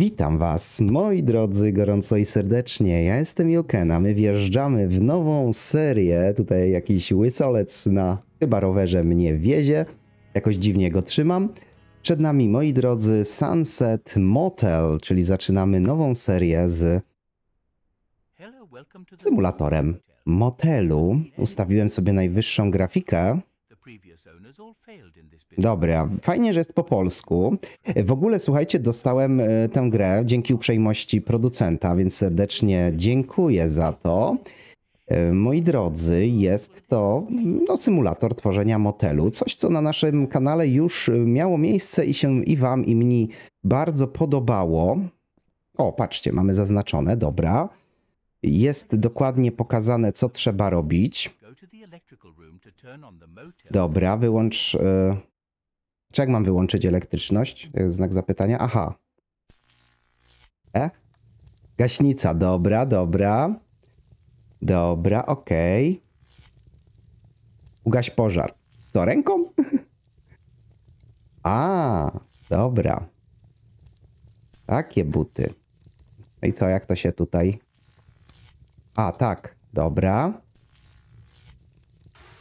Witam Was, moi drodzy, gorąco i serdecznie. Ja jestem Jokena. My wjeżdżamy w nową serię. Tutaj jakiś łysolec na chyba rowerze mnie wiezie. Jakoś dziwnie go trzymam. Przed nami, moi drodzy, Sunset Motel, czyli zaczynamy nową serię z symulatorem motelu. Ustawiłem sobie najwyższą grafikę, Dobra, fajnie, że jest po polsku. W ogóle, słuchajcie, dostałem e, tę grę dzięki uprzejmości producenta, więc serdecznie dziękuję za to. E, moi drodzy, jest to no, symulator tworzenia motelu. Coś, co na naszym kanale już e, miało miejsce i się i wam, i mi bardzo podobało. O, patrzcie, mamy zaznaczone, dobra. Jest dokładnie pokazane, co trzeba robić. Dobra, wyłącz... E, czy jak mam wyłączyć elektryczność? Znak zapytania. Aha. E? Gaśnica, dobra, dobra. Dobra, okej. Okay. Ugaś pożar. Co, ręką? A, dobra. Takie buty. I co, jak to się tutaj... A, tak, dobra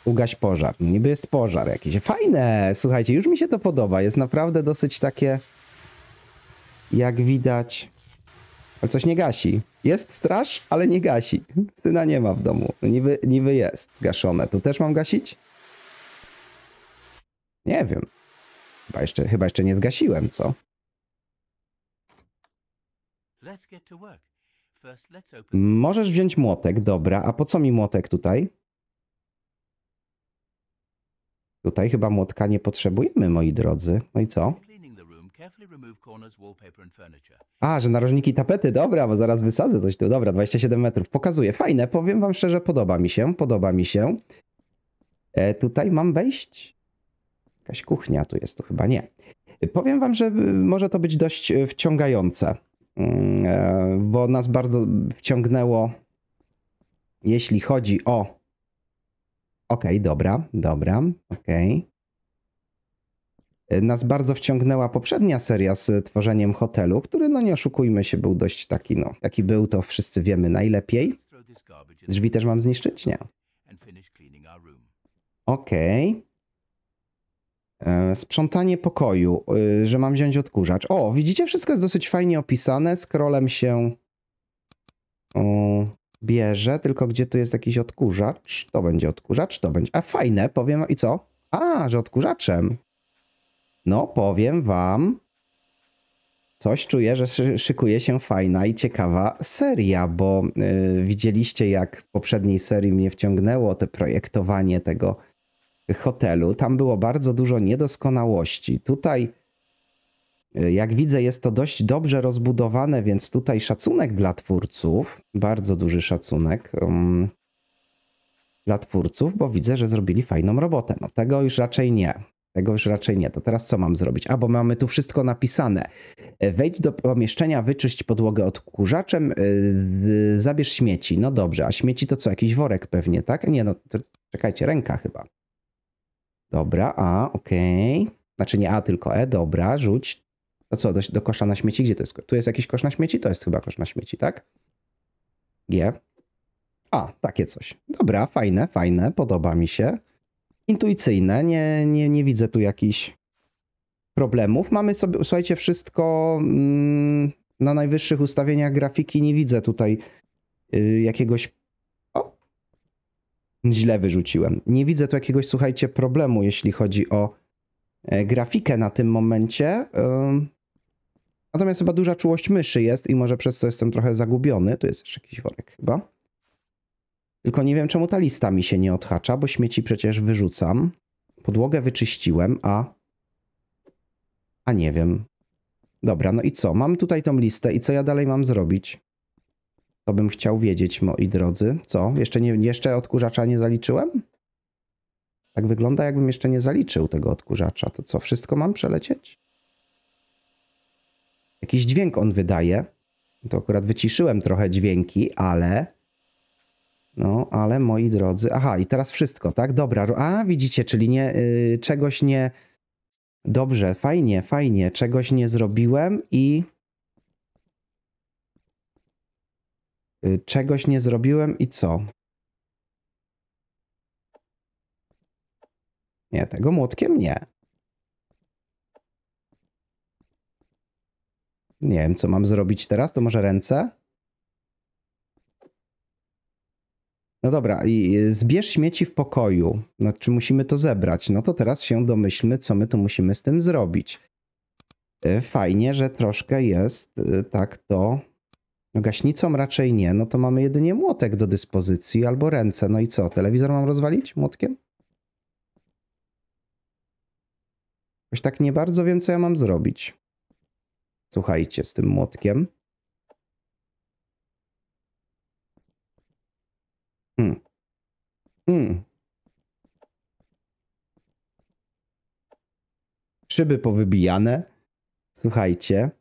ugaś pożar. Niby jest pożar jakiś. Fajne, słuchajcie, już mi się to podoba. Jest naprawdę dosyć takie, jak widać, ale coś nie gasi. Jest straż, ale nie gasi. Syna nie ma w domu. Niby, niby jest zgaszone. Tu też mam gasić? Nie wiem. Chyba jeszcze, chyba jeszcze nie zgasiłem, co? Możesz wziąć młotek, dobra. A po co mi młotek tutaj? Tutaj chyba młotka nie potrzebujemy, moi drodzy. No i co? A, że narożniki tapety, dobra, bo zaraz wysadzę coś tu. Dobra, 27 metrów. Pokazuję. Fajne, powiem wam szczerze, podoba mi się, podoba mi się. E, tutaj mam wejść? Jakaś kuchnia tu jest, tu chyba nie. Powiem wam, że y, może to być dość y, wciągające, mm, e, bo nas bardzo wciągnęło, jeśli chodzi o Okej, dobra, dobra, okej. E, nas bardzo wciągnęła poprzednia seria z tworzeniem hotelu, który, no nie oszukujmy się, był dość taki, no, taki był, to wszyscy wiemy najlepiej. Drzwi też mam zniszczyć? Nie. Okej. E, sprzątanie pokoju, e, że mam wziąć odkurzacz. O, widzicie, wszystko jest dosyć fajnie opisane. Scrollem się. O, bierze, tylko gdzie tu jest jakiś odkurzacz? To będzie odkurzacz, to będzie... A fajne, powiem... I co? A, że odkurzaczem. No, powiem wam... Coś czuję, że szykuje się fajna i ciekawa seria, bo yy, widzieliście jak w poprzedniej serii mnie wciągnęło to projektowanie tego hotelu. Tam było bardzo dużo niedoskonałości. Tutaj jak widzę, jest to dość dobrze rozbudowane, więc tutaj szacunek dla twórców, bardzo duży szacunek um, dla twórców, bo widzę, że zrobili fajną robotę. No tego już raczej nie. Tego już raczej nie. To teraz co mam zrobić? A, bo mamy tu wszystko napisane. Wejdź do pomieszczenia, wyczyść podłogę odkurzaczem, yy, zabierz śmieci. No dobrze, a śmieci to co? Jakiś worek pewnie, tak? Nie, no to, czekajcie, ręka chyba. Dobra, a, okej. Okay. Znaczy nie a, tylko e, dobra, rzuć to no co, do, do, kosza na śmieci? Gdzie to jest? Tu jest jakiś kosz na śmieci? To jest chyba kosz na śmieci, tak? G. A, takie coś. Dobra, fajne, fajne, podoba mi się. Intuicyjne, nie, nie, nie widzę tu jakichś problemów. Mamy sobie, słuchajcie, wszystko mm, na najwyższych ustawieniach grafiki. Nie widzę tutaj y, jakiegoś źle wyrzuciłem. Nie widzę tu jakiegoś, słuchajcie, problemu, jeśli chodzi o e, grafikę na tym momencie. Natomiast chyba duża czułość myszy jest i może przez to jestem trochę zagubiony. Tu jest jeszcze jakiś worek chyba. Tylko nie wiem, czemu ta lista mi się nie odhacza, bo śmieci przecież wyrzucam. Podłogę wyczyściłem, a... A nie wiem. Dobra, no i co? Mam tutaj tą listę i co ja dalej mam zrobić? To bym chciał wiedzieć, moi drodzy. Co? Jeszcze, nie, jeszcze odkurzacza nie zaliczyłem? Tak wygląda, jakbym jeszcze nie zaliczył tego odkurzacza. To co, wszystko mam przelecieć? Jakiś dźwięk on wydaje. To akurat wyciszyłem trochę dźwięki, ale. No, ale moi drodzy. Aha, i teraz wszystko, tak? Dobra. A, widzicie, czyli nie, yy, czegoś nie. Dobrze, fajnie, fajnie. Czegoś nie zrobiłem i. Y, czegoś nie zrobiłem i co? Nie, tego młotkiem nie. Nie wiem, co mam zrobić teraz, to może ręce? No dobra, i y, zbierz śmieci w pokoju. No, czy musimy to zebrać? No to teraz się domyślmy, co my tu musimy z tym zrobić. Y, fajnie, że troszkę jest y, tak to. No gaśnicą raczej nie, no to mamy jedynie młotek do dyspozycji albo ręce. No i co, telewizor mam rozwalić młotkiem? Jakoś tak nie bardzo wiem, co ja mam zrobić. Słuchajcie, z tym młotkiem. Mm. Mm. Szyby powybijane. Słuchajcie.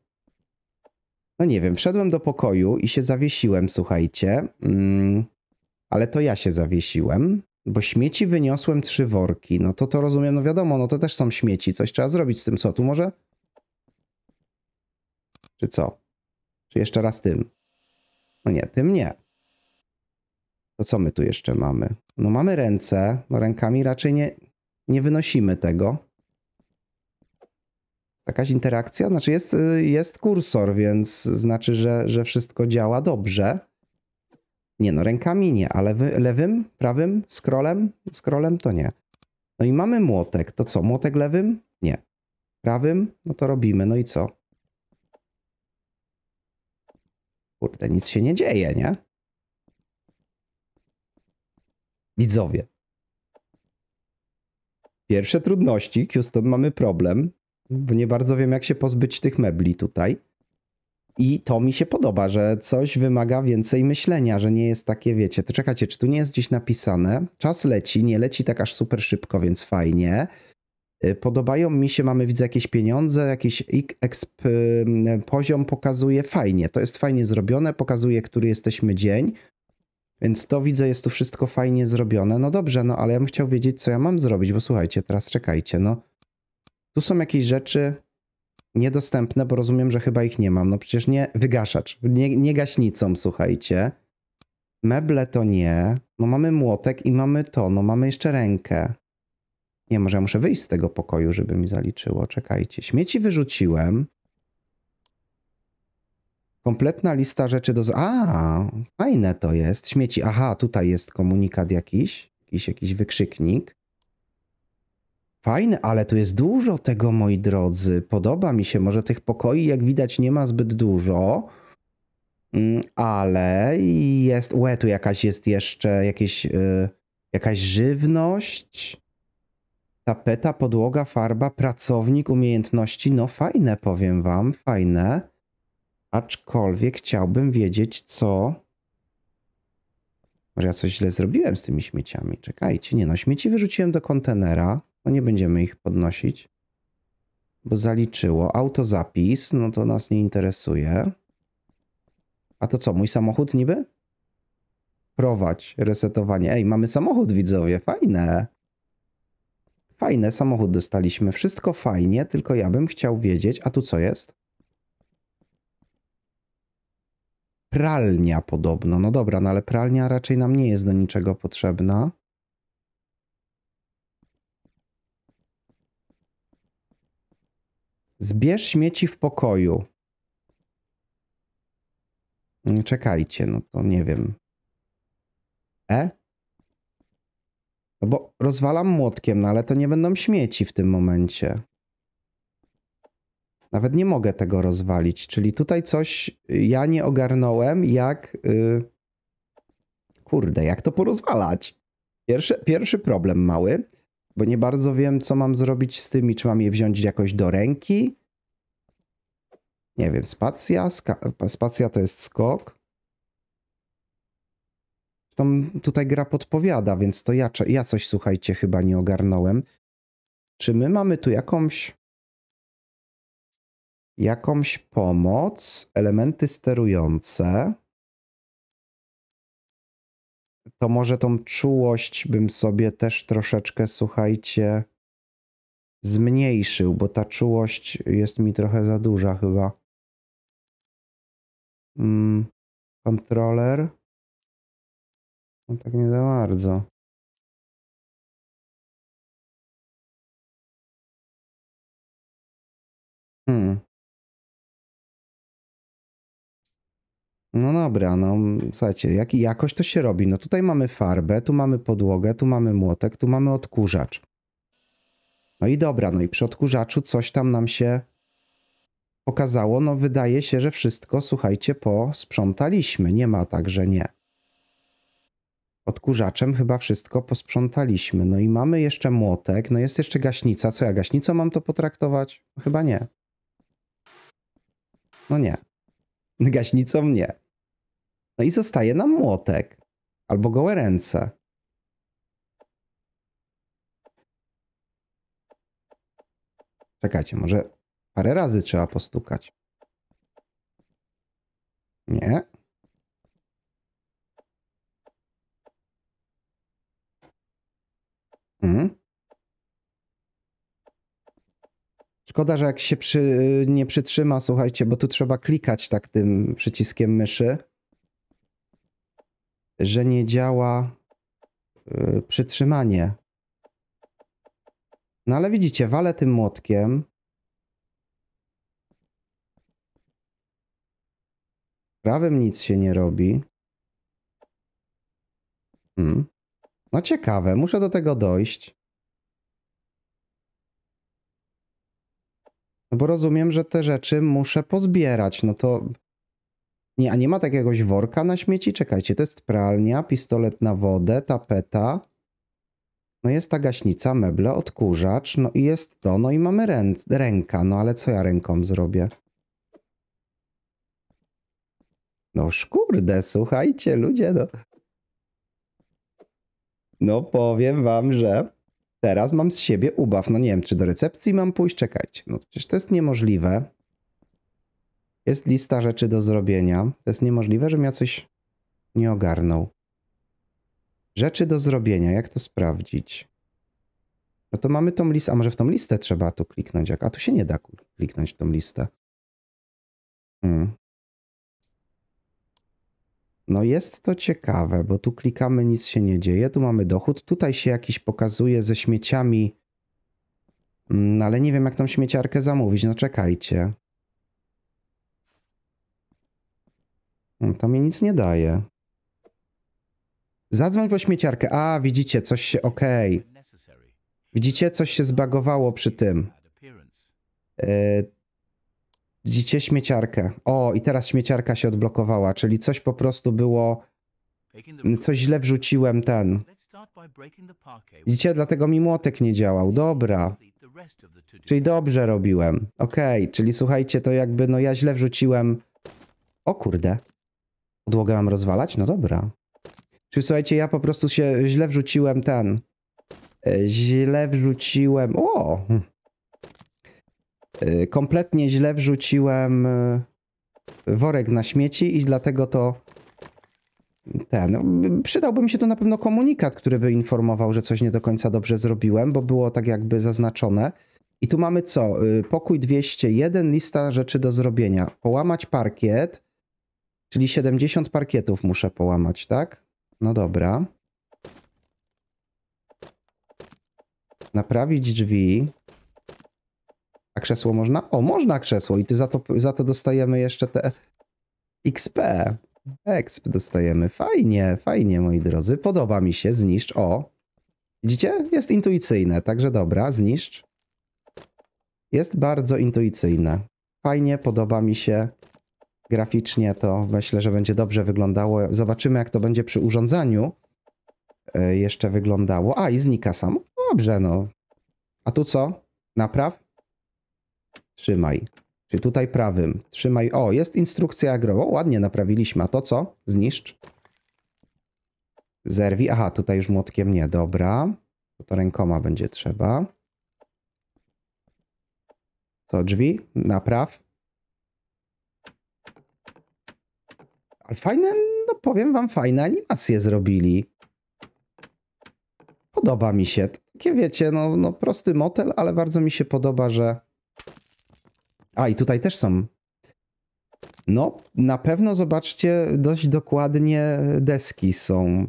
No nie wiem, wszedłem do pokoju i się zawiesiłem, słuchajcie. Mm. Ale to ja się zawiesiłem, bo śmieci wyniosłem trzy worki. No to to rozumiem, no wiadomo, no to też są śmieci. Coś trzeba zrobić z tym, co tu może? Czy co? Czy jeszcze raz tym? No nie, tym nie. To co my tu jeszcze mamy? No mamy ręce, no rękami raczej nie, nie wynosimy tego. Jakaś interakcja? Znaczy jest, jest kursor, więc znaczy, że, że wszystko działa dobrze. Nie no, rękami nie, ale lewym, prawym, scrollem, scrollem to nie. No i mamy młotek, to co, młotek lewym? Nie. Prawym? No to robimy, no i co? kurde, nic się nie dzieje, nie? Widzowie. Pierwsze trudności. Houston, mamy problem, bo nie bardzo wiem, jak się pozbyć tych mebli tutaj. I to mi się podoba, że coś wymaga więcej myślenia, że nie jest takie, wiecie, to czekajcie, czy tu nie jest gdzieś napisane? Czas leci, nie leci tak aż super szybko, więc fajnie. Y, podobają mi się, mamy widzę jakieś pieniądze, jakiś exp y, y, poziom pokazuje fajnie, to jest fajnie zrobione, pokazuje, który jesteśmy dzień, więc to widzę, jest tu wszystko fajnie zrobione. No dobrze, no ale ja bym chciał wiedzieć, co ja mam zrobić, bo słuchajcie, teraz czekajcie, no tu są jakieś rzeczy niedostępne, bo rozumiem, że chyba ich nie mam. No przecież nie wygaszacz, nie, nie gaśnicą, słuchajcie. Meble to nie. No mamy młotek i mamy to, no mamy jeszcze rękę. Nie, może ja muszę wyjść z tego pokoju, żeby mi zaliczyło. Czekajcie. Śmieci wyrzuciłem. Kompletna lista rzeczy do... A, fajne to jest. Śmieci. Aha, tutaj jest komunikat jakiś. Jakiś, jakiś wykrzyknik. Fajne, ale tu jest dużo tego, moi drodzy. Podoba mi się. Może tych pokoi, jak widać, nie ma zbyt dużo. Mm, ale jest... Ue, tu jakaś jest jeszcze jakieś, yy, jakaś żywność Tapeta, podłoga, farba, pracownik, umiejętności. No fajne, powiem wam, fajne. Aczkolwiek chciałbym wiedzieć, co... Może ja coś źle zrobiłem z tymi śmieciami. Czekajcie, nie no, śmieci wyrzuciłem do kontenera. No nie będziemy ich podnosić. Bo zaliczyło. Autozapis, no to nas nie interesuje. A to co, mój samochód niby? Prowadź resetowanie. Ej, mamy samochód, widzowie, fajne. Fajne, samochód dostaliśmy, wszystko fajnie, tylko ja bym chciał wiedzieć, a tu co jest? Pralnia podobno, no dobra, no ale pralnia raczej nam nie jest do niczego potrzebna. Zbierz śmieci w pokoju. Czekajcie, no to nie wiem. E? No bo rozwalam młotkiem, no ale to nie będą śmieci w tym momencie. Nawet nie mogę tego rozwalić, czyli tutaj coś ja nie ogarnąłem, jak... Yy... Kurde, jak to porozwalać? Pierwszy, pierwszy problem mały, bo nie bardzo wiem, co mam zrobić z tymi, czy mam je wziąć jakoś do ręki? Nie wiem, spacja? spacja to jest skok to tutaj gra podpowiada, więc to ja, ja coś, słuchajcie, chyba nie ogarnąłem. Czy my mamy tu jakąś jakąś pomoc, elementy sterujące? To może tą czułość bym sobie też troszeczkę, słuchajcie, zmniejszył, bo ta czułość jest mi trochę za duża chyba. Mm, kontroler. No tak nie za bardzo. Hmm. No dobra, no słuchajcie, jak, jakoś to się robi. No tutaj mamy farbę, tu mamy podłogę, tu mamy młotek, tu mamy odkurzacz. No i dobra, no i przy odkurzaczu coś tam nam się pokazało. No wydaje się, że wszystko, słuchajcie, posprzątaliśmy. Nie ma tak, że nie odkurzaczem chyba wszystko posprzątaliśmy. No i mamy jeszcze młotek, no jest jeszcze gaśnica. Co ja gaśnicą mam to potraktować? Chyba nie. No nie. Gaśnicą nie. No i zostaje nam młotek. Albo gołe ręce. Czekajcie, może parę razy trzeba postukać. Nie. Mhm. Szkoda, że jak się przy, nie przytrzyma, słuchajcie, bo tu trzeba klikać tak tym przyciskiem myszy, że nie działa y, przytrzymanie. No ale widzicie, walę tym młotkiem. Prawym nic się nie robi. Hmm. No ciekawe, muszę do tego dojść. No bo rozumiem, że te rzeczy muszę pozbierać, no to... Nie, a nie ma takiegoś tak worka na śmieci? Czekajcie, to jest pralnia, pistolet na wodę, tapeta. No jest ta gaśnica, meble, odkurzacz, no i jest to, no i mamy rę ręka, no ale co ja ręką zrobię? No kurde, słuchajcie ludzie, no... No powiem wam, że teraz mam z siebie ubaw. No nie wiem, czy do recepcji mam pójść, czekajcie. No przecież to jest niemożliwe. Jest lista rzeczy do zrobienia. To jest niemożliwe, żebym ja coś nie ogarnął. Rzeczy do zrobienia, jak to sprawdzić? No to mamy tą listę, a może w tą listę trzeba tu kliknąć, jak? a tu się nie da kliknąć w tą listę. Hmm. No jest to ciekawe, bo tu klikamy, nic się nie dzieje, tu mamy dochód, tutaj się jakiś pokazuje ze śmieciami, no, ale nie wiem jak tą śmieciarkę zamówić, no czekajcie. No, to mi nic nie daje. Zadzwoń po śmieciarkę. A, widzicie, coś się, okej. Okay. Widzicie, coś się zbagowało przy tym. Yy, Widzicie śmieciarkę. O, i teraz śmieciarka się odblokowała, czyli coś po prostu było. Coś źle wrzuciłem ten. Widzicie, dlatego mi młotek nie działał. Dobra. Czyli dobrze robiłem. Okej, okay. czyli słuchajcie, to jakby no ja źle wrzuciłem. O kurde. Podłogę mam rozwalać? No dobra. Czyli słuchajcie, ja po prostu się źle wrzuciłem ten. E, źle wrzuciłem. O! Hm. Y, kompletnie źle wrzuciłem y, worek na śmieci i dlatego to ten. No, przydałby mi się tu na pewno komunikat, który by informował, że coś nie do końca dobrze zrobiłem, bo było tak jakby zaznaczone. I tu mamy co? Y, pokój 201, lista rzeczy do zrobienia. Połamać parkiet, czyli 70 parkietów muszę połamać, tak? No dobra. Naprawić drzwi. A krzesło można? O, można krzesło i ty za to, za to dostajemy jeszcze te XP. EXP dostajemy. Fajnie, fajnie, moi drodzy. Podoba mi się. Zniszcz. O. Widzicie? Jest intuicyjne, także dobra. Zniszcz. Jest bardzo intuicyjne. Fajnie, podoba mi się. Graficznie to myślę, że będzie dobrze wyglądało. Zobaczymy, jak to będzie przy urządzeniu e, jeszcze wyglądało. A, i znika sam. Dobrze, no. A tu co? Napraw? trzymaj. Czyli tutaj prawym, trzymaj. O, jest instrukcja agrowa. Ładnie naprawiliśmy. A to co? Zniszcz. Zerwi. Aha, tutaj już młotkiem nie. Dobra. To, to rękoma będzie trzeba. To drzwi. Napraw. Ale fajne, no powiem wam, fajne animacje zrobili. Podoba mi się. Takie wiecie, no, no prosty motel, ale bardzo mi się podoba, że a i tutaj też są. No, na pewno zobaczcie, dość dokładnie deski są.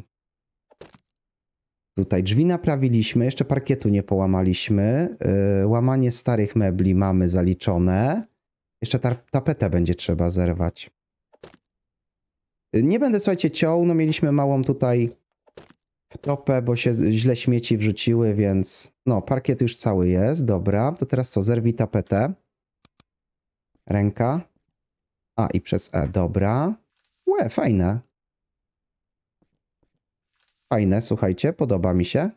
Tutaj drzwi naprawiliśmy, jeszcze parkietu nie połamaliśmy. Yy, łamanie starych mebli mamy zaliczone. Jeszcze tapetę będzie trzeba zerwać. Y, nie będę, słuchajcie, ciął, no mieliśmy małą tutaj wtopę, bo się źle śmieci wrzuciły, więc... No, parkiet już cały jest, dobra. To teraz co, zerwij tapetę. Ręka. A i przez E, dobra. Łe, fajne. Fajne, słuchajcie, podoba mi się.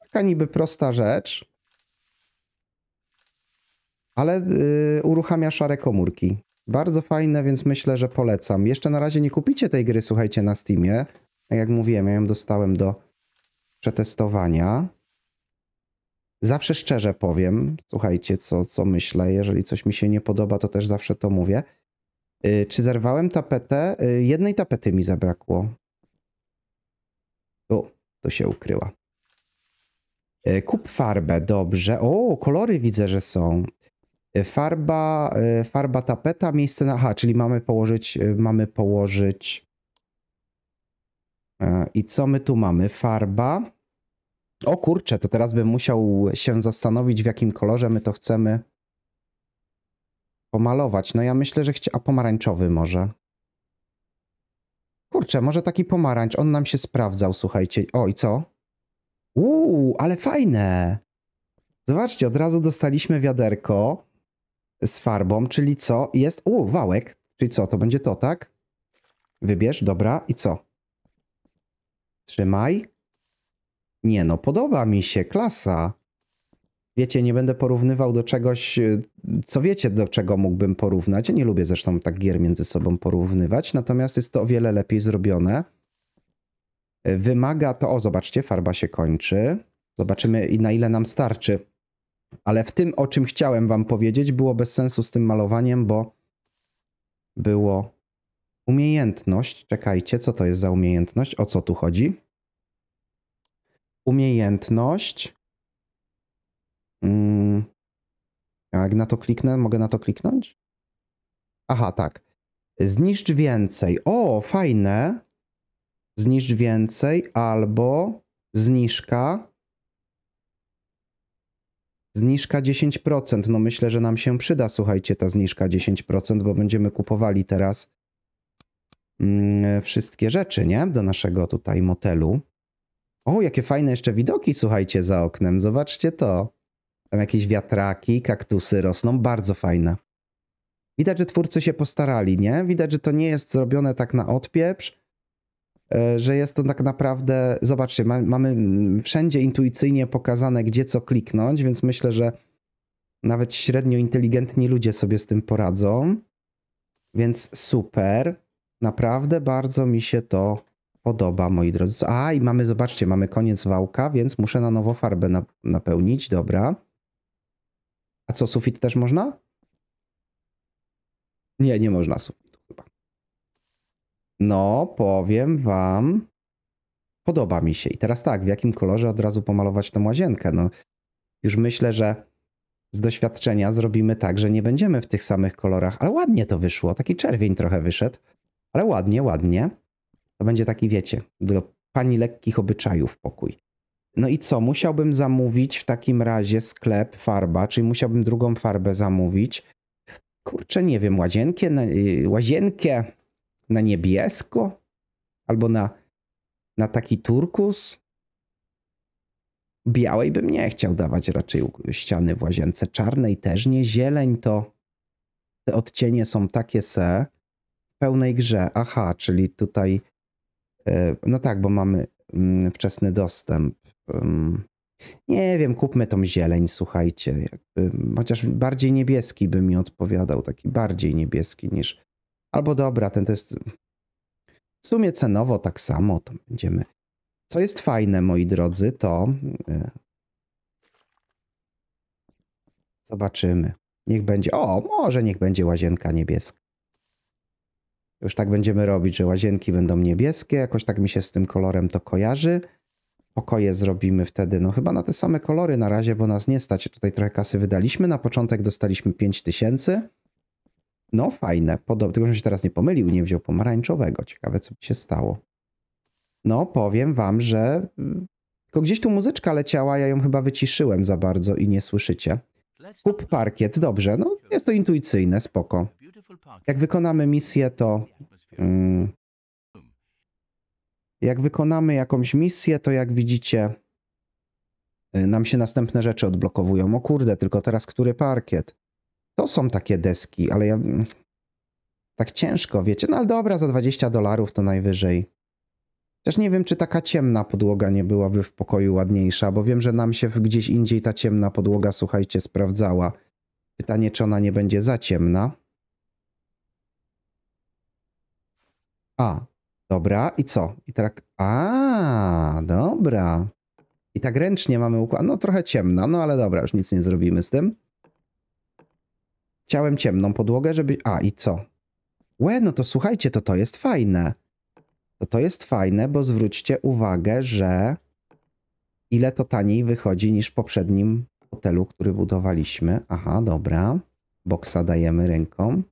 Taka niby prosta rzecz. Ale yy, uruchamia szare komórki. Bardzo fajne, więc myślę, że polecam. Jeszcze na razie nie kupicie tej gry, słuchajcie, na Steamie. Tak jak mówiłem, ja ją dostałem do przetestowania. Zawsze szczerze powiem, słuchajcie, co, co myślę. Jeżeli coś mi się nie podoba, to też zawsze to mówię. Y, czy zerwałem tapetę? Y, jednej tapety mi zabrakło. O, to się ukryła. Y, kup farbę, dobrze. O, kolory widzę, że są. Farba, farba tapeta, miejsce na... Aha, czyli mamy położyć, mamy położyć... I co my tu mamy? Farba. O kurczę, to teraz bym musiał się zastanowić, w jakim kolorze my to chcemy pomalować. No ja myślę, że chcia... A pomarańczowy może. Kurczę, może taki pomarańcz. On nam się sprawdzał, słuchajcie. O, i co? Uuu, ale fajne! Zobaczcie, od razu dostaliśmy wiaderko z farbą, czyli co? Jest... Uuu, wałek. Czyli co? To będzie to, tak? Wybierz, dobra. I co? Trzymaj. Nie no, podoba mi się, klasa. Wiecie, nie będę porównywał do czegoś, y, co wiecie, do czego mógłbym porównać. Ja nie lubię zresztą tak gier między sobą porównywać, natomiast jest to o wiele lepiej zrobione. Y, wymaga to, o zobaczcie, farba się kończy. Zobaczymy na ile nam starczy. Ale w tym, o czym chciałem wam powiedzieć, było bez sensu z tym malowaniem, bo było umiejętność. Czekajcie, co to jest za umiejętność? O co tu chodzi? umiejętność. Mm. Jak na to kliknę, mogę na to kliknąć? Aha, tak. Zniszcz więcej. O, fajne. Zniszcz więcej albo zniżka. Zniżka 10%. No myślę, że nam się przyda, słuchajcie, ta zniżka 10%, bo będziemy kupowali teraz mm, wszystkie rzeczy, nie? Do naszego tutaj motelu. O, jakie fajne jeszcze widoki, słuchajcie, za oknem. Zobaczcie to. Tam jakieś wiatraki, kaktusy rosną. Bardzo fajne. Widać, że twórcy się postarali, nie? Widać, że to nie jest zrobione tak na odpieprz, e, że jest to tak naprawdę, zobaczcie, ma, mamy mm, wszędzie intuicyjnie pokazane, gdzie co kliknąć, więc myślę, że nawet średnio inteligentni ludzie sobie z tym poradzą. Więc super. Naprawdę bardzo mi się to podoba, moi drodzy. A, i mamy, zobaczcie, mamy koniec wałka, więc muszę na nowo farbę na, napełnić, dobra. A co, sufit też można? Nie, nie można sufitu chyba. No, powiem wam, podoba mi się. I teraz tak, w jakim kolorze od razu pomalować tę łazienkę? No, już myślę, że z doświadczenia zrobimy tak, że nie będziemy w tych samych kolorach, ale ładnie to wyszło. Taki czerwień trochę wyszedł, ale ładnie, ładnie. To będzie taki, wiecie, dla pani lekkich obyczajów pokój. No i co? Musiałbym zamówić w takim razie sklep, farba, czyli musiałbym drugą farbę zamówić. Kurczę, nie wiem, łazienkę na, y, łazienkę na niebiesko? Albo na, na taki turkus? Białej bym nie chciał dawać raczej ściany w łazience. Czarnej też nie. Zieleń to... Te odcienie są takie se. W pełnej grze. Aha, czyli tutaj E, no tak, bo mamy mm, wczesny dostęp. Nie wiem, kupmy tą zieleń, słuchajcie. Jakby, chociaż bardziej niebieski by mi odpowiadał, taki bardziej niebieski niż. Albo dobra, ten to jest. W sumie cenowo tak samo to będziemy. Co jest fajne, moi drodzy, to. E, zobaczymy. Niech będzie. O, może niech będzie łazienka niebieska. Już tak będziemy robić, że łazienki będą niebieskie, jakoś tak mi się z tym kolorem to kojarzy. Pokoje zrobimy wtedy, no chyba na te same kolory na razie, bo nas nie stać. Tutaj trochę kasy wydaliśmy, na początek dostaliśmy 5000. No fajne, Podob tylko że się teraz nie pomylił, nie wziął pomarańczowego. Ciekawe co by się stało. No powiem wam, że mm, tylko gdzieś tu muzyczka leciała, ja ją chyba wyciszyłem za bardzo i nie słyszycie. Kup parkiet, dobrze, no jest to intuicyjne, spoko. Jak wykonamy misję, to. Mm, jak wykonamy jakąś misję, to jak widzicie, y, nam się następne rzeczy odblokowują. O kurde, tylko teraz który parkiet? To są takie deski, ale ja. Mm, tak ciężko, wiecie. No ale dobra, za 20 dolarów to najwyżej. Też nie wiem, czy taka ciemna podłoga nie byłaby w pokoju ładniejsza, bo wiem, że nam się gdzieś indziej ta ciemna podłoga, słuchajcie, sprawdzała. Pytanie, czy ona nie będzie za ciemna. A, dobra, i co? I tak, a, dobra. I tak ręcznie mamy układ, no trochę ciemna, no ale dobra, już nic nie zrobimy z tym. Chciałem ciemną podłogę, żeby... A, i co? Łe, no to słuchajcie, to to jest fajne. To to jest fajne, bo zwróćcie uwagę, że ile to taniej wychodzi niż w poprzednim hotelu, który budowaliśmy. Aha, dobra. Boksa dajemy ręką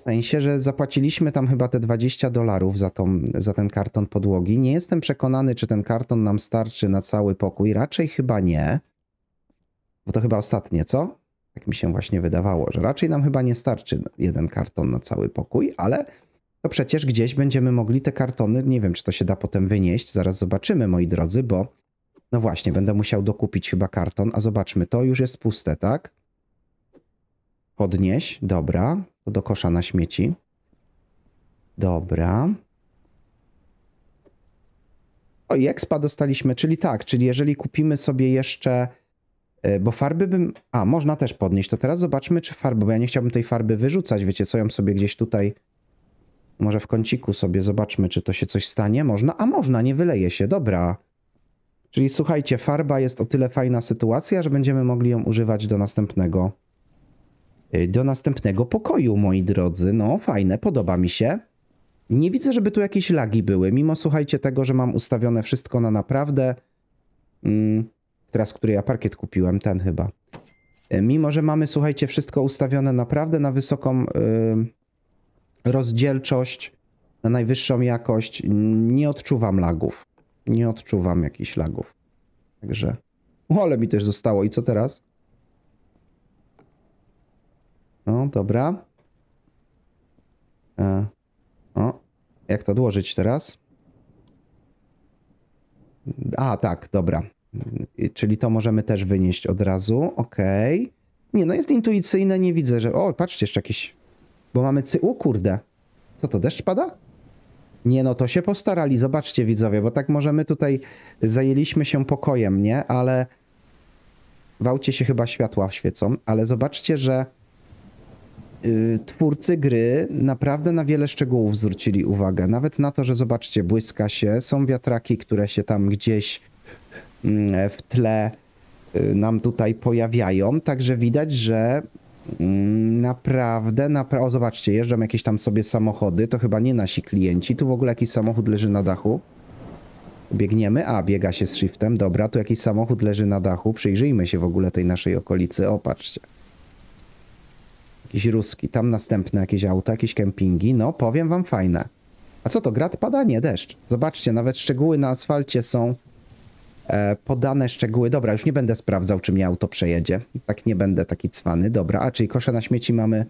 sensie, że zapłaciliśmy tam chyba te 20 dolarów za, tą, za ten karton podłogi. Nie jestem przekonany, czy ten karton nam starczy na cały pokój. Raczej chyba nie. Bo to chyba ostatnie, co? Tak mi się właśnie wydawało, że raczej nam chyba nie starczy jeden karton na cały pokój, ale to przecież gdzieś będziemy mogli te kartony, nie wiem czy to się da potem wynieść, zaraz zobaczymy moi drodzy, bo no właśnie, będę musiał dokupić chyba karton, a zobaczmy, to już jest puste, tak? Podnieś, dobra do kosza na śmieci. Dobra. O, i expa dostaliśmy, czyli tak, czyli jeżeli kupimy sobie jeszcze, e, bo farby bym, a można też podnieść, to teraz zobaczmy czy farby, bo ja nie chciałbym tej farby wyrzucać, wiecie co, ją sobie gdzieś tutaj, może w kąciku sobie zobaczmy czy to się coś stanie, można, a można, nie wyleje się, dobra. Czyli słuchajcie, farba jest o tyle fajna sytuacja, że będziemy mogli ją używać do następnego Y, do następnego pokoju, moi drodzy. No, fajne, podoba mi się. Nie widzę, żeby tu jakieś lagi były, mimo słuchajcie tego, że mam ustawione wszystko na naprawdę. Mm, teraz, który ja parkiet kupiłem, ten chyba. Y, mimo, że mamy, słuchajcie, wszystko ustawione naprawdę na wysoką yy, rozdzielczość, na najwyższą jakość, nie odczuwam lagów. Nie odczuwam jakichś lagów. Także. O, ale mi też zostało. I co teraz? No, dobra. E, o, jak to odłożyć teraz? A, tak, dobra. Czyli to możemy też wynieść od razu. Okej. Okay. Nie, no jest intuicyjne, nie widzę, że... O, patrzcie, jeszcze jakiś... Bo mamy cy... kurde. Co to, deszcz pada? Nie, no to się postarali, zobaczcie widzowie, bo tak możemy tutaj... Zajęliśmy się pokojem, nie? Ale... W aucie się chyba światła świecą, ale zobaczcie, że Y, twórcy gry naprawdę na wiele szczegółów zwrócili uwagę. Nawet na to, że zobaczcie, błyska się, są wiatraki, które się tam gdzieś mm, w tle y, nam tutaj pojawiają, także widać, że mm, naprawdę, o zobaczcie, jeżdżą jakieś tam sobie samochody, to chyba nie nasi klienci, tu w ogóle jakiś samochód leży na dachu. Biegniemy, a biega się z shiftem, dobra, tu jakiś samochód leży na dachu, przyjrzyjmy się w ogóle tej naszej okolicy, opatrzcie jakiś ruski, tam następne jakieś auta, jakieś kempingi, no powiem wam fajne. A co to, grad pada? Nie, deszcz. Zobaczcie, nawet szczegóły na asfalcie są e, podane szczegóły. Dobra, już nie będę sprawdzał, czy mnie auto przejedzie. Tak nie będę taki cwany. Dobra, a czyli kosze na śmieci mamy,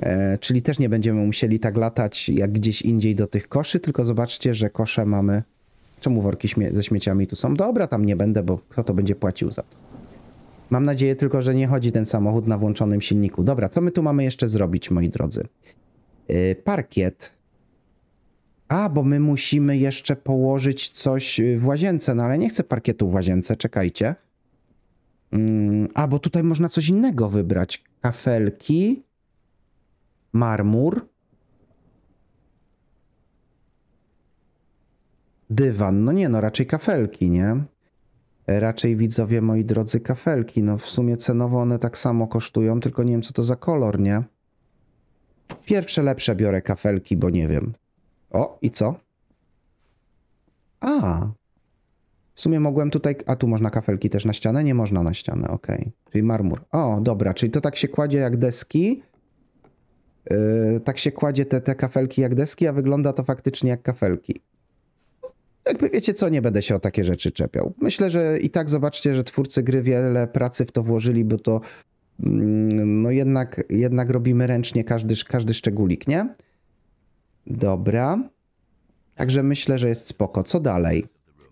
e, czyli też nie będziemy musieli tak latać jak gdzieś indziej do tych koszy, tylko zobaczcie, że kosze mamy... Czemu worki śmie ze śmieciami tu są? Dobra, tam nie będę, bo kto to będzie płacił za to? Mam nadzieję tylko, że nie chodzi ten samochód na włączonym silniku. Dobra, co my tu mamy jeszcze zrobić, moi drodzy? Yy, parkiet. A, bo my musimy jeszcze położyć coś y, w łazience, no ale nie chcę parkietu w łazience, czekajcie. Yy, a, bo tutaj można coś innego wybrać. Kafelki, marmur, dywan. No nie, no raczej kafelki, nie? raczej widzowie, moi drodzy, kafelki. No w sumie cenowo one tak samo kosztują, tylko nie wiem co to za kolor, nie? Pierwsze lepsze biorę kafelki, bo nie wiem. O, i co? A, w sumie mogłem tutaj... A tu można kafelki też na ścianę? Nie można na ścianę, ok. Czyli marmur. O, dobra, czyli to tak się kładzie jak deski. Yy, tak się kładzie te, te kafelki jak deski, a wygląda to faktycznie jak kafelki jakby wiecie co, nie będę się o takie rzeczy czepiał. Myślę, że i tak zobaczcie, że twórcy gry wiele pracy w to włożyli, bo to mm, no jednak, jednak robimy ręcznie każdy, każdy szczególik, nie? Dobra. Także myślę, że jest spoko. Co dalej?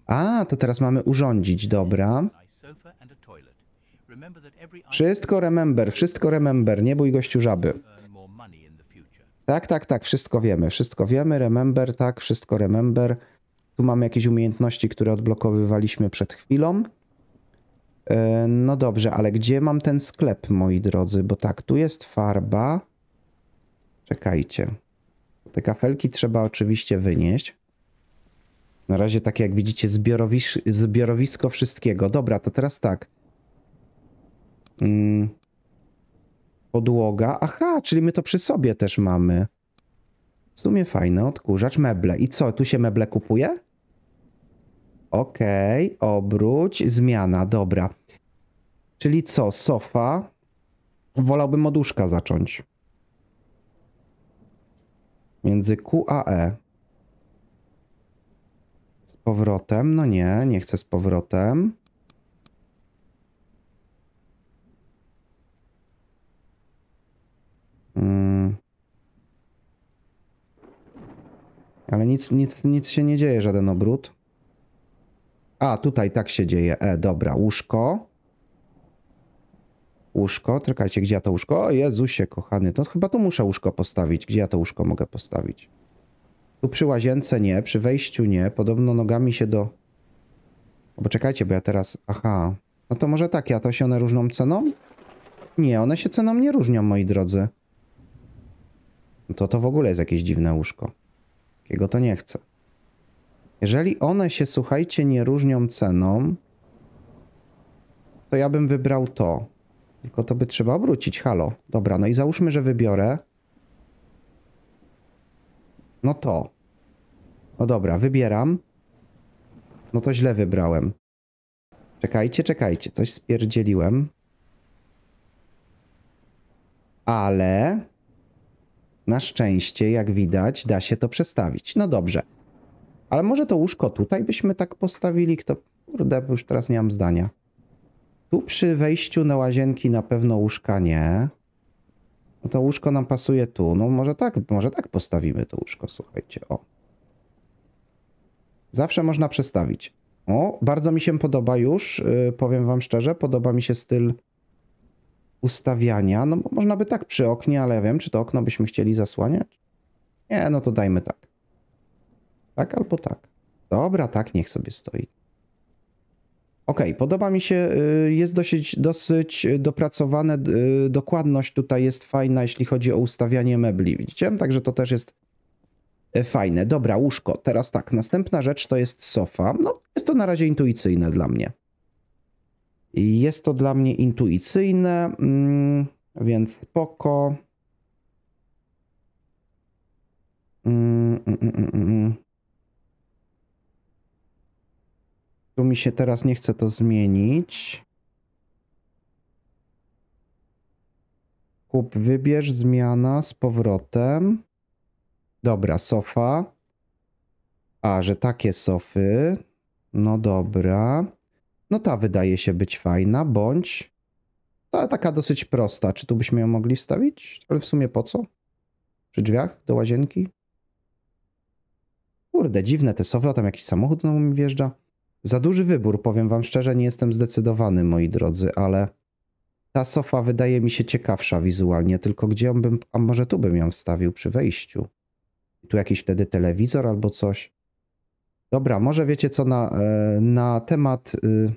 A, to teraz mamy urządzić, dobra. Wszystko remember, wszystko remember, nie bój gościu żaby. Tak, tak, tak, wszystko wiemy, wszystko wiemy, remember, tak, wszystko remember. Tu mamy jakieś umiejętności, które odblokowywaliśmy przed chwilą. E, no dobrze, ale gdzie mam ten sklep, moi drodzy? Bo tak, tu jest farba. Czekajcie. Te kafelki trzeba oczywiście wynieść. Na razie, tak jak widzicie, zbiorowis zbiorowisko wszystkiego. Dobra, to teraz tak. Mm. Podłoga. Aha, czyli my to przy sobie też mamy. W sumie fajne, odkurzacz, meble. I co, tu się meble kupuje? ok, obróć, zmiana, dobra. Czyli co, sofa? Wolałbym od łóżka zacząć. Między Q a E. Z powrotem? No nie, nie chcę z powrotem. Mm. Ale nic, nic, nic się nie dzieje, żaden obrót. A, tutaj tak się dzieje. E, dobra, łóżko. Łóżko, czekajcie, gdzie ja to łóżko? O Jezusie, kochany, to chyba tu muszę łóżko postawić. Gdzie ja to łóżko mogę postawić? Tu przy łazience nie, przy wejściu nie. Podobno nogami się do... Bo czekajcie, bo ja teraz... Aha. No to może tak, ja to się one różną ceną? Nie, one się ceną nie różnią, moi drodzy. No to to w ogóle jest jakieś dziwne łóżko. Takiego to nie chcę. Jeżeli one się, słuchajcie, nie różnią ceną, to ja bym wybrał to. Tylko to by trzeba obrócić. Halo. Dobra, no i załóżmy, że wybiorę. No to. No dobra, wybieram. No to źle wybrałem. Czekajcie, czekajcie, coś spierdzieliłem. Ale na szczęście, jak widać, da się to przestawić. No dobrze. Ale może to łóżko tutaj byśmy tak postawili, kto... Kurde, już teraz nie mam zdania. Tu przy wejściu na łazienki na pewno łóżka nie. No to łóżko nam pasuje tu. No może tak, może tak postawimy to łóżko, słuchajcie. O. Zawsze można przestawić. O, bardzo mi się podoba już, yy, powiem wam szczerze, podoba mi się styl ustawiania. No można by tak przy oknie, ale ja wiem, czy to okno byśmy chcieli zasłaniać? Nie, no to dajmy tak. Tak albo tak. Dobra, tak, niech sobie stoi. Ok, podoba mi się, y, jest dosyć, dosyć dopracowane, y, dokładność tutaj jest fajna, jeśli chodzi o ustawianie mebli, widzicie? Także to też jest e, fajne. Dobra, łóżko. Teraz tak, następna rzecz to jest sofa. No, jest to na razie intuicyjne dla mnie. Jest to dla mnie intuicyjne, mm, więc spoko. Mm, mm, mm, mm Tu mi się teraz nie chce to zmienić. Kup, wybierz, zmiana z powrotem. Dobra, sofa. A, że takie sofy. No dobra. No ta wydaje się być fajna, bądź ta taka dosyć prosta. Czy tu byśmy ją mogli wstawić? Ale w sumie po co? Przy drzwiach do łazienki? Kurde, dziwne te sofy, a tam jakiś samochód na mi wjeżdża. Za duży wybór, powiem wam szczerze, nie jestem zdecydowany, moi drodzy, ale ta sofa wydaje mi się ciekawsza wizualnie, tylko gdzie ją bym, a może tu bym ją wstawił przy wejściu? Tu jakiś wtedy telewizor albo coś. Dobra, może wiecie co na, e, na temat... Y,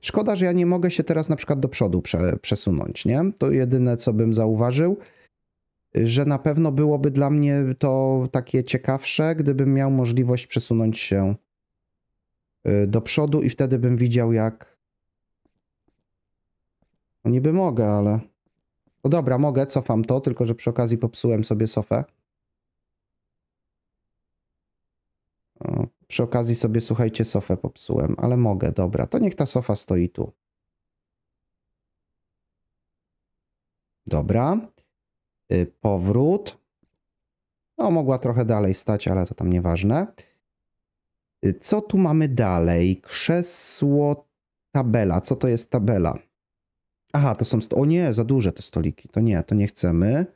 szkoda, że ja nie mogę się teraz na przykład do przodu prze, przesunąć, nie? To jedyne, co bym zauważył, że na pewno byłoby dla mnie to takie ciekawsze, gdybym miał możliwość przesunąć się Y, do przodu i wtedy bym widział jak... No niby mogę, ale... No dobra, mogę, cofam to, tylko że przy okazji popsułem sobie sofę. przy okazji sobie, słuchajcie, sofę popsułem, ale mogę, dobra. To niech ta sofa stoi tu. Dobra. Y, powrót. No, mogła trochę dalej stać, ale to tam nieważne. Co tu mamy dalej? Krzesło, tabela. Co to jest tabela? Aha, to są... O nie, za duże te stoliki. To nie, to nie chcemy.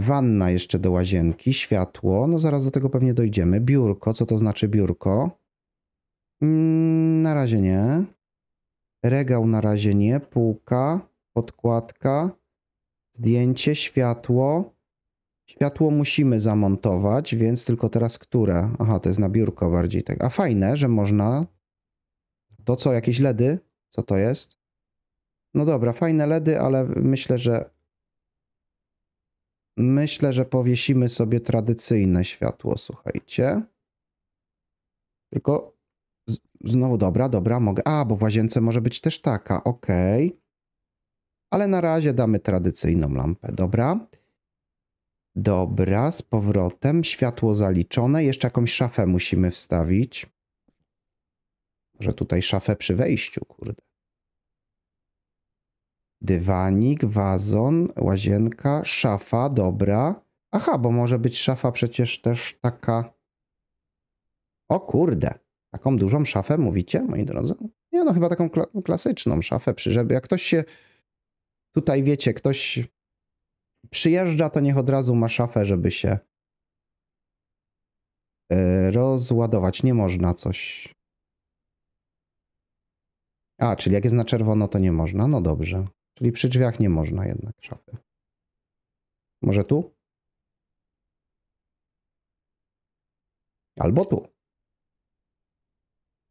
Wanna jeszcze do łazienki, światło. No zaraz do tego pewnie dojdziemy. Biurko. Co to znaczy biurko? Mm, na razie nie. Regał na razie nie. Półka, podkładka, zdjęcie, światło. Światło musimy zamontować, więc tylko teraz które? Aha, to jest na biurko bardziej. Tak. A fajne, że można... To co, jakieś LEDy? Co to jest? No dobra, fajne LEDy, ale myślę, że... Myślę, że powiesimy sobie tradycyjne światło, słuchajcie. Tylko znowu dobra, dobra, mogę... A, bo w łazience może być też taka, ok. Ale na razie damy tradycyjną lampę, dobra. Dobra, z powrotem. Światło zaliczone. Jeszcze jakąś szafę musimy wstawić. Może tutaj szafę przy wejściu, kurde. Dywanik, wazon, łazienka, szafa, dobra. Aha, bo może być szafa przecież też taka... O kurde, taką dużą szafę mówicie, moi drodzy? Nie no, chyba taką kla klasyczną szafę przy żeby jak ktoś się... Tutaj wiecie, ktoś przyjeżdża, to niech od razu ma szafę, żeby się e, rozładować. Nie można coś. A, czyli jak jest na czerwono, to nie można. No dobrze. Czyli przy drzwiach nie można jednak szafy. Może tu? Albo tu.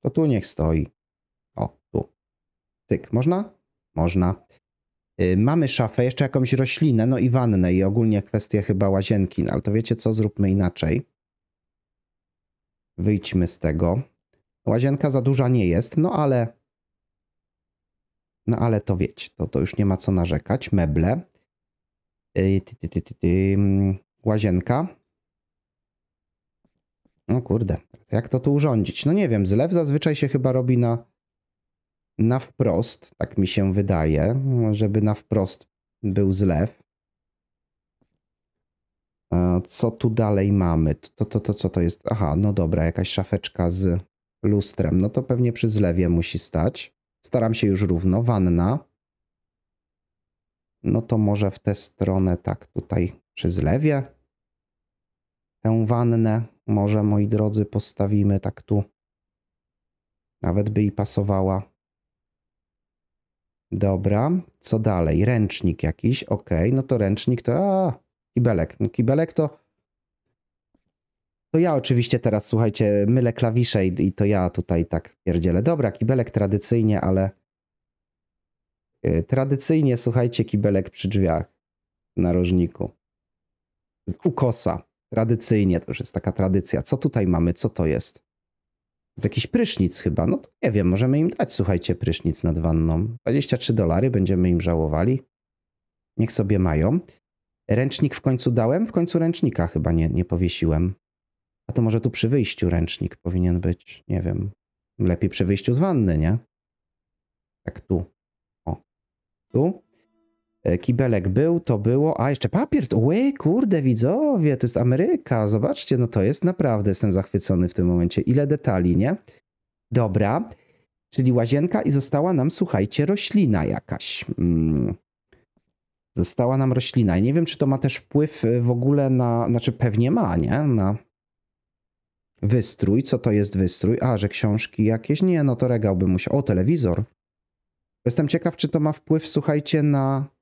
To tu niech stoi. O, tu. Tyk, można? Można. Y, mamy szafę, jeszcze jakąś roślinę, no i wannę i ogólnie kwestia chyba łazienki, no ale to wiecie co, zróbmy inaczej. Wyjdźmy z tego. Łazienka za duża nie jest, no ale... No ale to wiecie, to, to już nie ma co narzekać. Meble. Yy, ty, ty, ty, mm, łazienka. No kurde, jak to tu urządzić? No nie wiem, zlew zazwyczaj się chyba robi na na wprost, tak mi się wydaje, żeby na wprost był zlew. E, co tu dalej mamy? To, to, to co to jest? Aha, no dobra, jakaś szafeczka z lustrem. No to pewnie przy zlewie musi stać. Staram się już równo. Wanna. No to może w tę stronę, tak, tutaj przy zlewie. Tę wannę może, moi drodzy, postawimy tak tu. Nawet by i pasowała. Dobra, co dalej? Ręcznik jakiś, ok, no to ręcznik to... A, kibelek. No kibelek to... To ja oczywiście teraz, słuchajcie, mylę klawisze i, i to ja tutaj tak pierdzielę. Dobra, kibelek tradycyjnie, ale... Yy, tradycyjnie, słuchajcie, kibelek przy drzwiach narożniku. Z ukosa. Tradycyjnie, to już jest taka tradycja. Co tutaj mamy? Co to jest? z jakiś prysznic chyba. No to nie wiem, możemy im dać, słuchajcie, prysznic nad wanną. 23 dolary, będziemy im żałowali. Niech sobie mają. Ręcznik w końcu dałem? W końcu ręcznika chyba nie, nie powiesiłem. A to może tu przy wyjściu ręcznik powinien być, nie wiem. Lepiej przy wyjściu z wanny, nie? Tak tu. O. Tu. E, kibelek był, to było, a jeszcze papier, to ły, kurde widzowie, to jest Ameryka, zobaczcie, no to jest naprawdę, jestem zachwycony w tym momencie, ile detali, nie? Dobra, czyli łazienka i została nam, słuchajcie, roślina jakaś. Hmm. Została nam roślina i nie wiem, czy to ma też wpływ e, w ogóle na, znaczy pewnie ma, nie? Na wystrój, co to jest wystrój, a, że książki jakieś, nie, no to regał by musiał, o, telewizor. Jestem ciekaw, czy to ma wpływ, słuchajcie, na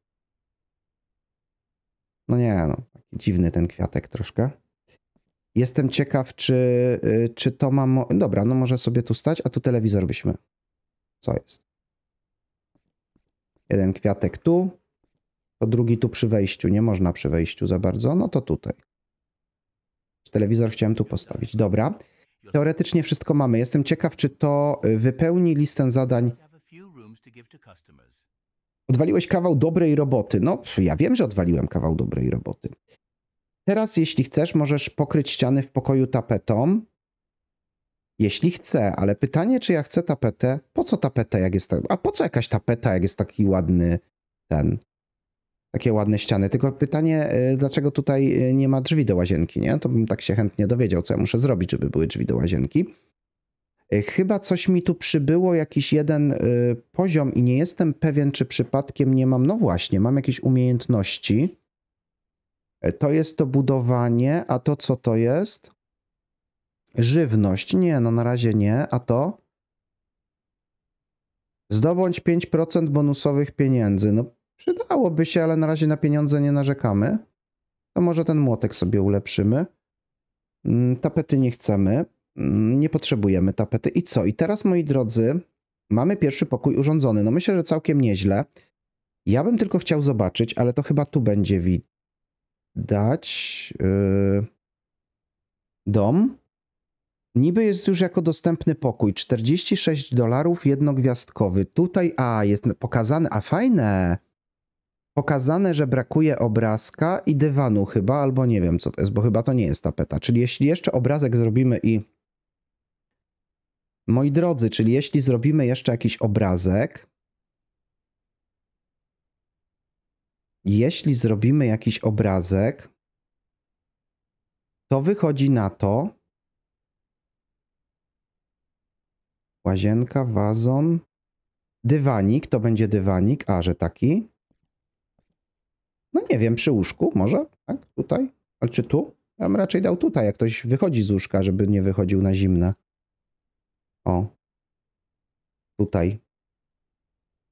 no nie, no, dziwny ten kwiatek troszkę. Jestem ciekaw, czy, y, czy to mam. Dobra, no może sobie tu stać, a tu telewizor byśmy. Co jest? Jeden kwiatek tu, to drugi tu przy wejściu. Nie można przy wejściu za bardzo, no to tutaj. Telewizor chciałem tu postawić. Dobra. Teoretycznie wszystko mamy. Jestem ciekaw, czy to y, wypełni listę zadań Odwaliłeś kawał dobrej roboty. No, ja wiem, że odwaliłem kawał dobrej roboty. Teraz, jeśli chcesz, możesz pokryć ściany w pokoju tapetą. Jeśli chcę, ale pytanie, czy ja chcę tapetę? Po co tapeta, jak jest tak. A po co jakaś tapeta, jak jest taki ładny ten. Takie ładne ściany. Tylko pytanie, y, dlaczego tutaj y, nie ma drzwi do łazienki, nie? To bym tak się chętnie dowiedział, co ja muszę zrobić, żeby były drzwi do łazienki. E, chyba coś mi tu przybyło, jakiś jeden e, poziom i nie jestem pewien, czy przypadkiem nie mam. No właśnie, mam jakieś umiejętności. E, to jest to budowanie, a to co to jest? Żywność. Nie, no na razie nie. A to? Zdobądź 5% bonusowych pieniędzy. No przydałoby się, ale na razie na pieniądze nie narzekamy. To może ten młotek sobie ulepszymy. Mm, tapety nie chcemy. Mm, nie potrzebujemy tapety. I co? I teraz, moi drodzy, mamy pierwszy pokój urządzony. No myślę, że całkiem nieźle. Ja bym tylko chciał zobaczyć, ale to chyba tu będzie widać. Yy... Dom. Niby jest już jako dostępny pokój. 46 dolarów jednogwiazdkowy. Tutaj, a jest pokazane, a fajne. Pokazane, że brakuje obrazka i dywanu chyba, albo nie wiem co to jest, bo chyba to nie jest tapeta. Czyli jeśli jeszcze obrazek zrobimy i Moi drodzy, czyli jeśli zrobimy jeszcze jakiś obrazek, jeśli zrobimy jakiś obrazek, to wychodzi na to łazienka, wazon, dywanik, to będzie dywanik, a że taki. No nie wiem, przy łóżku może, tak, tutaj, ale czy tu? Ja bym raczej dał tutaj, jak ktoś wychodzi z łóżka, żeby nie wychodził na zimne. O. Tutaj.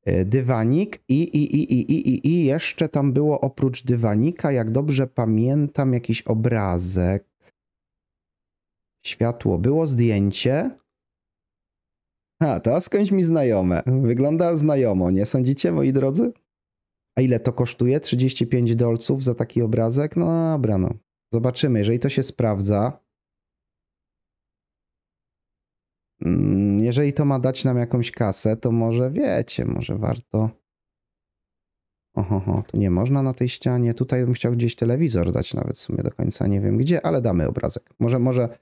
E, dywanik i, i, i, i, i, i, i jeszcze tam było oprócz dywanika, jak dobrze pamiętam, jakiś obrazek. Światło było, zdjęcie. A, to skądś mi znajome. Wygląda znajomo, nie sądzicie, moi drodzy? A ile to kosztuje? 35 dolców za taki obrazek? No dobra, no. Zobaczymy, jeżeli to się sprawdza. Mm, jeżeli to ma dać nam jakąś kasę, to może wiecie, może warto. Oho, tu nie można na tej ścianie. Tutaj bym chciał gdzieś telewizor dać, nawet w sumie do końca nie wiem gdzie, ale damy obrazek. Może, może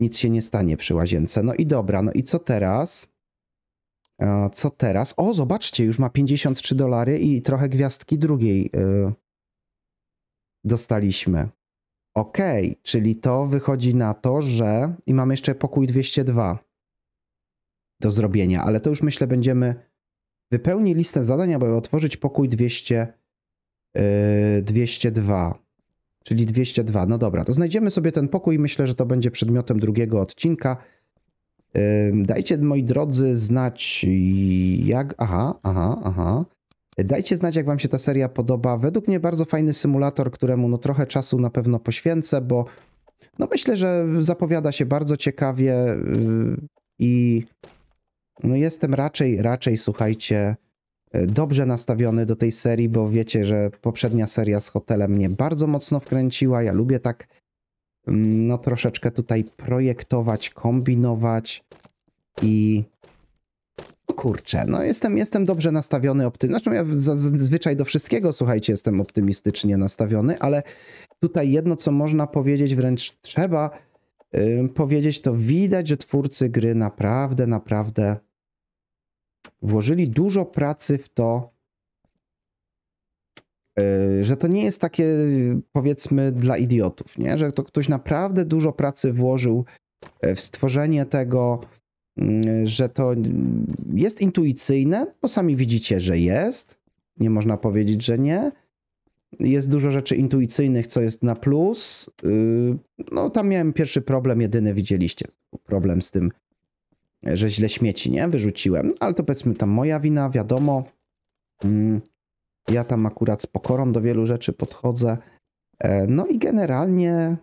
nic się nie stanie przy łazience. No i dobra, no i co teraz? Co teraz? O, zobaczcie, już ma 53 dolary i trochę gwiazdki drugiej y, dostaliśmy. OK, czyli to wychodzi na to, że. I mamy jeszcze pokój 202 do zrobienia, ale to już myślę będziemy. Wypełni listę zadań, aby otworzyć pokój 200, yy, 202. Czyli 202. No dobra, to znajdziemy sobie ten pokój. Myślę, że to będzie przedmiotem drugiego odcinka. Yy, dajcie, moi drodzy, znać jak. Aha, aha, aha. Dajcie znać, jak Wam się ta seria podoba. Według mnie bardzo fajny symulator, któremu no trochę czasu na pewno poświęcę, bo no myślę, że zapowiada się bardzo ciekawie yy, i no jestem raczej, raczej słuchajcie, yy, dobrze nastawiony do tej serii, bo wiecie, że poprzednia seria z hotelem mnie bardzo mocno wkręciła. Ja lubię tak mm, no troszeczkę tutaj projektować, kombinować i no kurczę, no jestem, jestem dobrze nastawiony optymistycznie. Znaczy ja zazwyczaj do wszystkiego, słuchajcie, jestem optymistycznie nastawiony, ale tutaj jedno, co można powiedzieć, wręcz trzeba yy, powiedzieć, to widać, że twórcy gry naprawdę, naprawdę włożyli dużo pracy w to, yy, że to nie jest takie, powiedzmy, dla idiotów, nie? Że to ktoś naprawdę dużo pracy włożył e, w stworzenie tego, Mm, że to jest intuicyjne, bo sami widzicie, że jest. Nie można powiedzieć, że nie. Jest dużo rzeczy intuicyjnych, co jest na plus. Y, no, tam miałem pierwszy problem, jedyny widzieliście. Problem z tym, że źle śmieci, nie? Wyrzuciłem. Ale to powiedzmy tam moja wina, wiadomo. Mm, ja tam akurat z pokorą do wielu rzeczy podchodzę. E, no i generalnie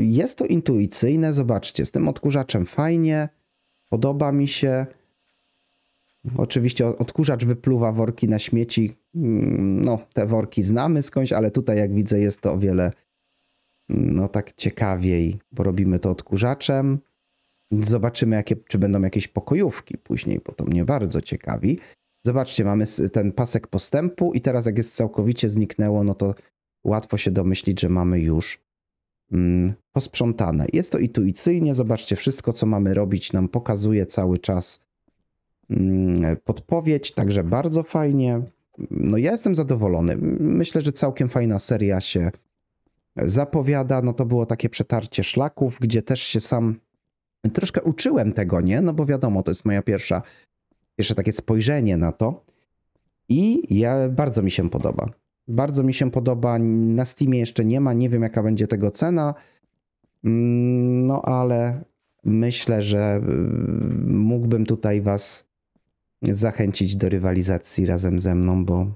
jest to intuicyjne, zobaczcie, z tym odkurzaczem fajnie, podoba mi się. Oczywiście odkurzacz wypluwa worki na śmieci. Mm, no, te worki znamy skądś, ale tutaj jak widzę jest to o wiele mm, no tak ciekawiej, bo robimy to odkurzaczem. Zobaczymy, jakie, czy będą jakieś pokojówki później, bo to mnie bardzo ciekawi. Zobaczcie, mamy ten pasek postępu i teraz jak jest całkowicie zniknęło, no to łatwo się domyślić, że mamy już Mm, posprzątane. Jest to intuicyjnie, zobaczcie, wszystko co mamy robić nam pokazuje cały czas mm, podpowiedź, także bardzo fajnie. No ja jestem zadowolony. Myślę, że całkiem fajna seria się zapowiada. No to było takie przetarcie szlaków, gdzie też się sam troszkę uczyłem tego, nie? No bo wiadomo, to jest moja pierwsza, pierwsze takie spojrzenie na to. I ja bardzo mi się podoba. Bardzo mi się podoba. Na Steamie jeszcze nie ma. Nie wiem, jaka będzie tego cena. Mm, no ale myślę, że mm, mógłbym tutaj Was zachęcić do rywalizacji razem ze mną, bo,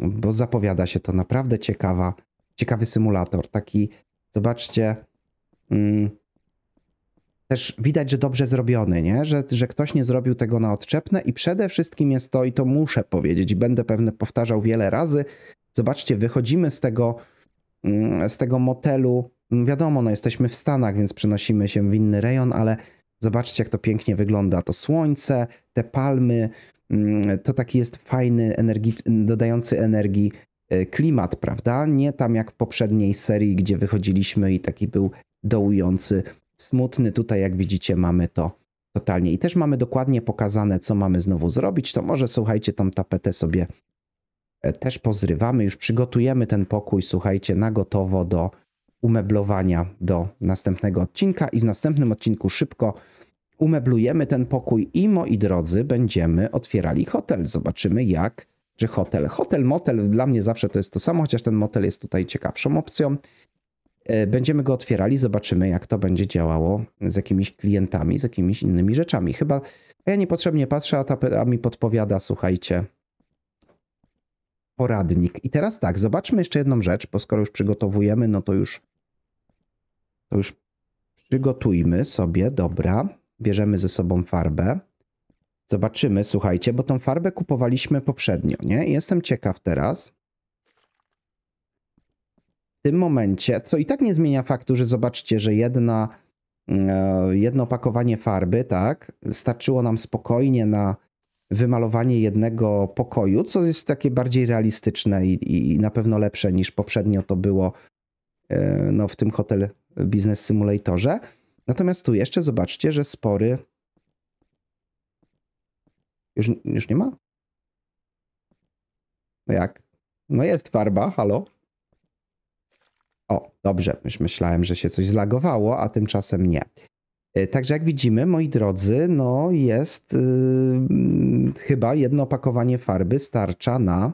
bo zapowiada się to naprawdę ciekawa, ciekawy symulator. Taki, zobaczcie, mm, też widać, że dobrze zrobiony, nie? Że, że ktoś nie zrobił tego na odczepne i przede wszystkim jest to, i to muszę powiedzieć, i będę pewne powtarzał wiele razy, Zobaczcie, wychodzimy z tego, mm, z tego motelu. Mm, wiadomo, no jesteśmy w Stanach, więc przenosimy się w inny rejon, ale zobaczcie, jak to pięknie wygląda. To słońce, te palmy, mm, to taki jest fajny, energii, dodający energii e, klimat, prawda? Nie tam jak w poprzedniej serii, gdzie wychodziliśmy i taki był dołujący, smutny. Tutaj, jak widzicie, mamy to totalnie. I też mamy dokładnie pokazane, co mamy znowu zrobić. To może, słuchajcie, tą tapetę sobie E, też pozrywamy, już przygotujemy ten pokój, słuchajcie, na gotowo do umeblowania do następnego odcinka i w następnym odcinku szybko umeblujemy ten pokój i moi drodzy, będziemy otwierali hotel. Zobaczymy jak, czy hotel, hotel, motel, dla mnie zawsze to jest to samo, chociaż ten motel jest tutaj ciekawszą opcją. E, będziemy go otwierali, zobaczymy jak to będzie działało z jakimiś klientami, z jakimiś innymi rzeczami. Chyba ja niepotrzebnie patrzę, a ta a mi podpowiada, słuchajcie, poradnik. I teraz tak, zobaczmy jeszcze jedną rzecz, bo skoro już przygotowujemy, no to już, to już przygotujmy sobie, dobra. Bierzemy ze sobą farbę. Zobaczymy, słuchajcie, bo tą farbę kupowaliśmy poprzednio, nie? Jestem ciekaw teraz. W tym momencie, co i tak nie zmienia faktu, że zobaczcie, że jedna, e, jedno opakowanie farby, tak, starczyło nam spokojnie na wymalowanie jednego pokoju, co jest takie bardziej realistyczne i, i na pewno lepsze niż poprzednio to było e, no, w tym Hotel Business Simulatorze. Natomiast tu jeszcze zobaczcie, że spory. Już, już nie ma? No jak? No jest farba, halo. O, dobrze, myślałem, że się coś zlagowało, a tymczasem nie. E, także jak widzimy, moi drodzy, no jest yy, chyba jedno opakowanie farby starcza na,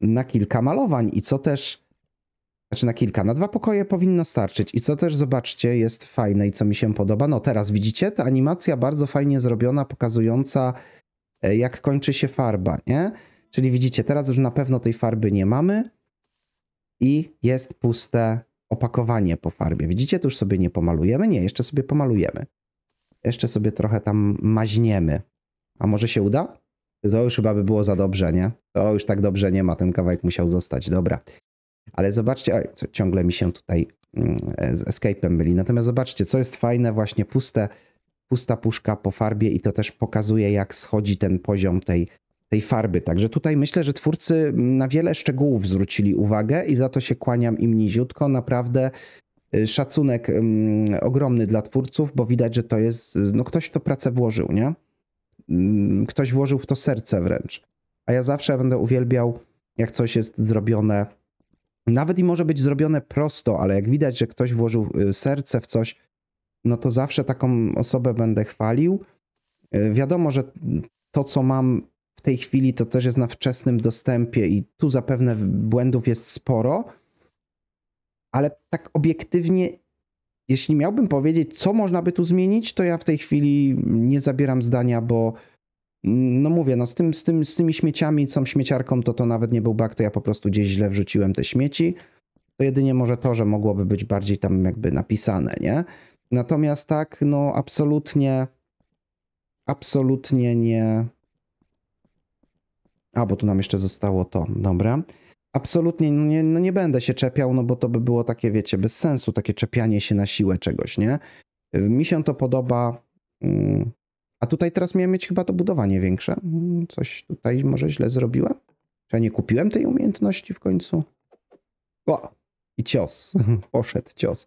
na kilka malowań i co też, znaczy na kilka, na dwa pokoje powinno starczyć i co też zobaczcie jest fajne i co mi się podoba. No teraz widzicie, ta animacja bardzo fajnie zrobiona, pokazująca e, jak kończy się farba, nie? Czyli widzicie, teraz już na pewno tej farby nie mamy i jest puste opakowanie po farbie. Widzicie, tu już sobie nie pomalujemy? Nie, jeszcze sobie pomalujemy. Jeszcze sobie trochę tam maźniemy. A może się uda? To już chyba by było za dobrze, nie? To już tak dobrze nie ma, ten kawałek musiał zostać, dobra. Ale zobaczcie, oj, co, ciągle mi się tutaj mm, e, z escape'em myli. Natomiast zobaczcie, co jest fajne, właśnie puste, pusta puszka po farbie i to też pokazuje, jak schodzi ten poziom tej tej farby. Także tutaj myślę, że twórcy na wiele szczegółów zwrócili uwagę i za to się kłaniam im niziutko. Naprawdę y, szacunek ogromny dla twórców, bo widać, że to jest, y, no ktoś w to pracę włożył, nie? Mm, ktoś włożył w to serce wręcz. A ja zawsze będę uwielbiał, jak coś jest zrobione, nawet i może być zrobione prosto, ale jak widać, że ktoś włożył y, serce w coś, no to zawsze taką osobę będę chwalił. Wiadomo, że to, co mam w tej chwili to też jest na wczesnym dostępie i tu zapewne błędów jest sporo, ale tak obiektywnie, jeśli miałbym powiedzieć, co można by tu zmienić, to ja w tej chwili nie zabieram zdania, bo mm, no mówię, no z, tym, z, tym, z tymi śmieciami, tą śmieciarką, to to nawet nie był bug, to ja po prostu gdzieś źle wrzuciłem te śmieci. To jedynie może to, że mogłoby być bardziej tam jakby napisane, nie? Natomiast tak, no absolutnie, absolutnie nie, a, bo tu nam jeszcze zostało to, dobra. Absolutnie no nie, no nie będę się czepiał, no bo to by było takie, wiecie, bez sensu, takie czepianie się na siłę czegoś, nie? Mi się to podoba. Mm. A tutaj teraz miałem mieć chyba to budowanie większe. Mm, coś tutaj może źle zrobiłem? Czy ja nie kupiłem tej umiejętności w końcu? O! I cios. Poszedł cios.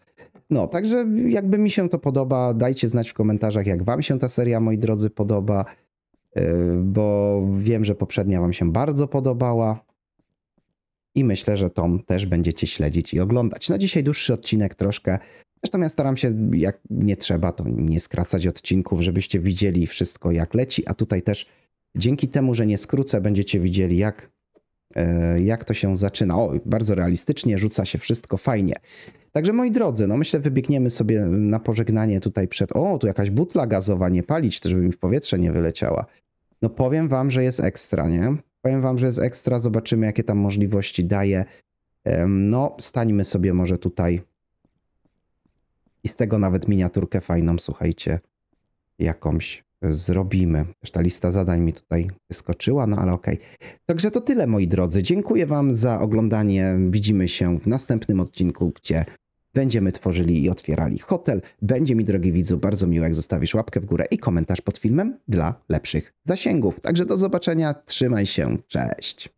No, także jakby mi się to podoba, dajcie znać w komentarzach, jak wam się ta seria, moi drodzy, podoba. Y, bo wiem, że poprzednia Wam się bardzo podobała i myślę, że tą też będziecie śledzić i oglądać. No dzisiaj dłuższy odcinek troszkę. Zresztą ja staram się, jak nie trzeba, to nie skracać odcinków, żebyście widzieli wszystko jak leci, a tutaj też dzięki temu, że nie skrócę, będziecie widzieli jak, e, jak to się zaczyna. O, bardzo realistycznie, rzuca się wszystko, fajnie. Także moi drodzy, no myślę, wybiegniemy sobie na pożegnanie tutaj przed... O, tu jakaś butla gazowa, nie palić, żeby mi w powietrze nie wyleciała. No powiem wam, że jest ekstra, nie? Powiem wam, że jest ekstra, zobaczymy jakie tam możliwości daje. No, stańmy sobie może tutaj. I z tego nawet miniaturkę fajną, słuchajcie, jakąś e, zrobimy. Też ta lista zadań mi tutaj wyskoczyła, no ale okej. Okay. Także to tyle moi drodzy. Dziękuję wam za oglądanie. Widzimy się w następnym odcinku, gdzie Będziemy tworzyli i otwierali hotel. Będzie mi, drogi widzu, bardzo miło, jak zostawisz łapkę w górę i komentarz pod filmem dla lepszych zasięgów. Także do zobaczenia, trzymaj się, cześć.